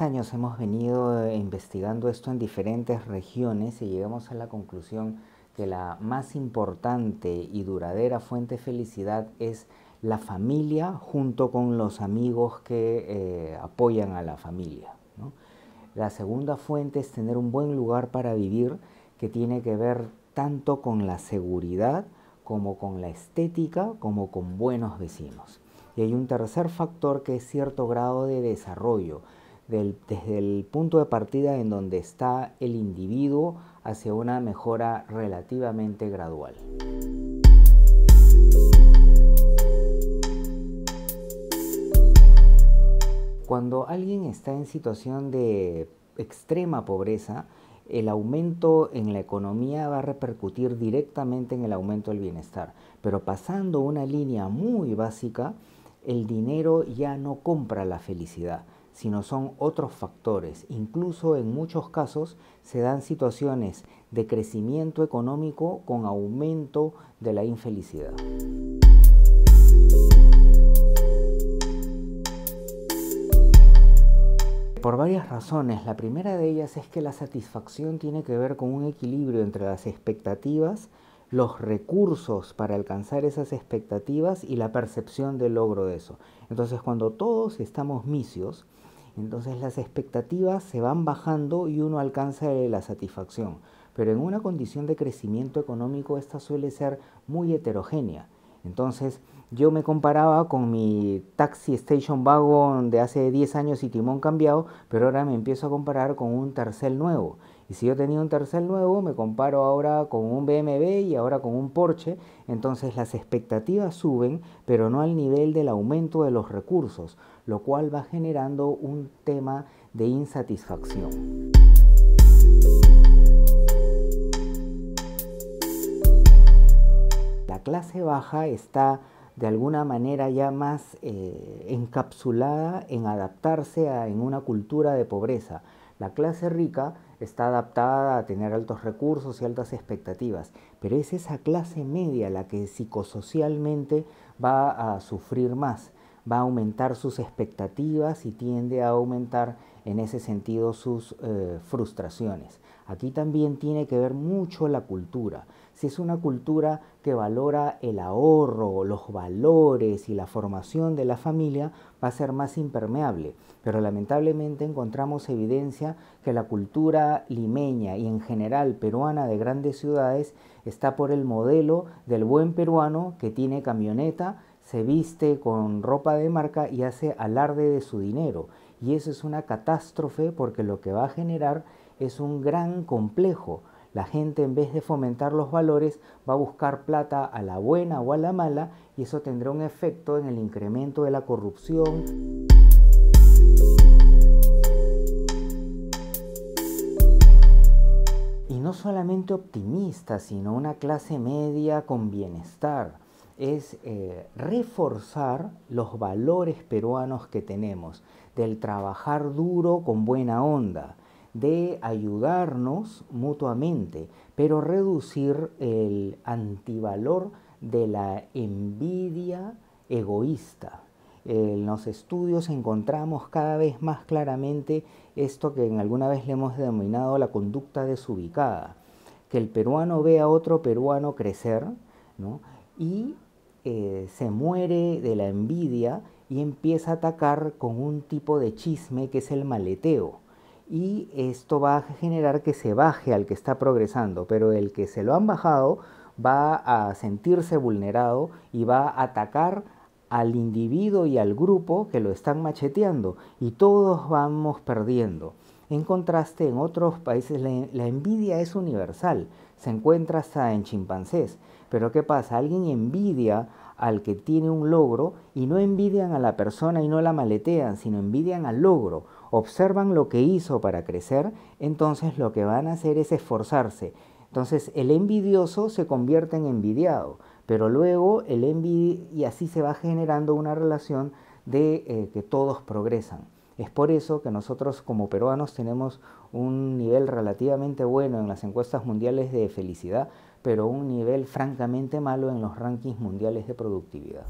años hemos venido eh, investigando esto en diferentes regiones y llegamos a la conclusión que la más importante y duradera fuente de felicidad es la familia junto con los amigos que eh, apoyan a la familia. La segunda fuente es tener un buen lugar para vivir que tiene que ver tanto con la seguridad como con la estética como con buenos vecinos. Y hay un tercer factor que es cierto grado de desarrollo desde el punto de partida en donde está el individuo hacia una mejora relativamente gradual. Cuando alguien está en situación de extrema pobreza, el aumento en la economía va a repercutir directamente en el aumento del bienestar. Pero pasando una línea muy básica, el dinero ya no compra la felicidad sino son otros factores. Incluso en muchos casos se dan situaciones de crecimiento económico con aumento de la infelicidad. por varias razones. La primera de ellas es que la satisfacción tiene que ver con un equilibrio entre las expectativas, los recursos para alcanzar esas expectativas y la percepción del logro de eso. Entonces, cuando todos estamos misios, entonces las expectativas se van bajando y uno alcanza la satisfacción. Pero en una condición de crecimiento económico esta suele ser muy heterogénea. Entonces yo me comparaba con mi taxi station wagon de hace 10 años y timón cambiado, pero ahora me empiezo a comparar con un Tercel nuevo. Y si yo tenía un Tercel nuevo, me comparo ahora con un BMW y ahora con un Porsche, entonces las expectativas suben, pero no al nivel del aumento de los recursos, lo cual va generando un tema de insatisfacción. clase baja está de alguna manera ya más eh, encapsulada en adaptarse a, en una cultura de pobreza. La clase rica está adaptada a tener altos recursos y altas expectativas, pero es esa clase media la que psicosocialmente va a sufrir más, va a aumentar sus expectativas y tiende a aumentar en ese sentido sus eh, frustraciones. Aquí también tiene que ver mucho la cultura. Si es una cultura que valora el ahorro, los valores y la formación de la familia, va a ser más impermeable. Pero lamentablemente encontramos evidencia que la cultura limeña y en general peruana de grandes ciudades está por el modelo del buen peruano que tiene camioneta, se viste con ropa de marca y hace alarde de su dinero y eso es una catástrofe porque lo que va a generar es un gran complejo. La gente en vez de fomentar los valores va a buscar plata a la buena o a la mala y eso tendrá un efecto en el incremento de la corrupción. Y no solamente optimista sino una clase media con bienestar es eh, reforzar los valores peruanos que tenemos, del trabajar duro con buena onda, de ayudarnos mutuamente, pero reducir el antivalor de la envidia egoísta. En los estudios encontramos cada vez más claramente esto que en alguna vez le hemos denominado la conducta desubicada, que el peruano ve a otro peruano crecer ¿no? y eh, se muere de la envidia y empieza a atacar con un tipo de chisme que es el maleteo. Y esto va a generar que se baje al que está progresando, pero el que se lo han bajado va a sentirse vulnerado y va a atacar al individuo y al grupo que lo están macheteando y todos vamos perdiendo. En contraste, en otros países la, envidia es universal, se encuentra hasta en chimpancés. Pero ¿qué pasa? Alguien envidia al que tiene un logro y no envidian a la persona y no la maletean, sino envidian al logro. Observan lo que hizo para crecer, entonces lo que van a hacer es esforzarse. Entonces el envidioso se convierte en envidiado, pero luego el envidi y así se va generando una relación de eh, que todos progresan. Es por eso que nosotros como peruanos tenemos un nivel relativamente bueno en las encuestas mundiales de felicidad, pero un nivel francamente malo en los rankings mundiales de productividad.